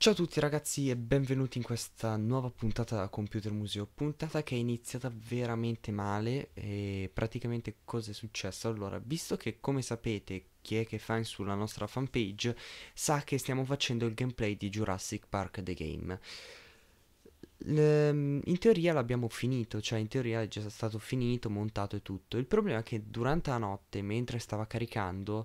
Ciao a tutti ragazzi e benvenuti in questa nuova puntata da Computer Museo, puntata che è iniziata veramente male e praticamente cosa è successo? Allora, visto che come sapete chi è che fa sulla nostra fanpage sa che stiamo facendo il gameplay di Jurassic Park The Game. in teoria l'abbiamo finito, cioè in teoria è già stato finito, montato e tutto. Il problema è che durante la notte, mentre stava caricando,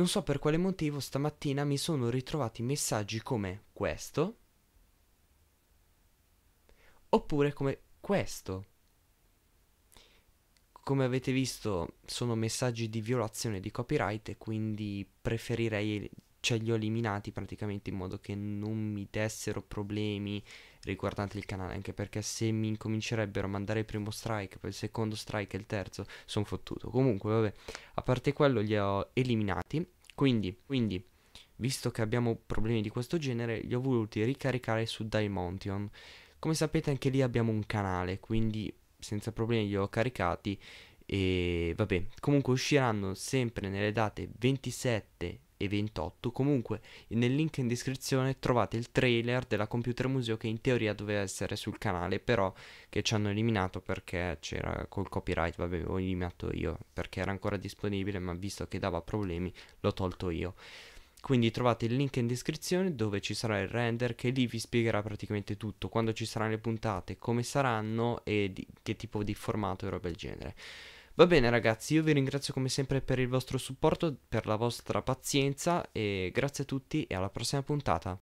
non so per quale motivo stamattina mi sono ritrovati messaggi come questo oppure come questo. Come avete visto sono messaggi di violazione di copyright e quindi preferirei cioè li ho eliminati praticamente in modo che non mi dessero problemi riguardanti il canale, anche perché se mi incomincerebbero a mandare il primo strike, poi il secondo strike e il terzo, sono fottuto. Comunque, vabbè, a parte quello li ho eliminati, quindi, quindi visto che abbiamo problemi di questo genere, li ho voluti ricaricare su Dimontion. Come sapete anche lì abbiamo un canale, quindi senza problemi li ho caricati e vabbè, comunque usciranno sempre nelle date 27 e 28. Comunque nel link in descrizione trovate il trailer della Computer Museo che in teoria doveva essere sul canale, però che ci hanno eliminato perché c'era col copyright, vabbè, ho eliminato io perché era ancora disponibile, ma visto che dava problemi l'ho tolto io. Quindi trovate il link in descrizione dove ci sarà il render che lì vi spiegherà praticamente tutto, quando ci saranno le puntate, come saranno e di, che tipo di formato e roba del genere. Va bene ragazzi, io vi ringrazio come sempre per il vostro supporto, per la vostra pazienza e grazie a tutti e alla prossima puntata.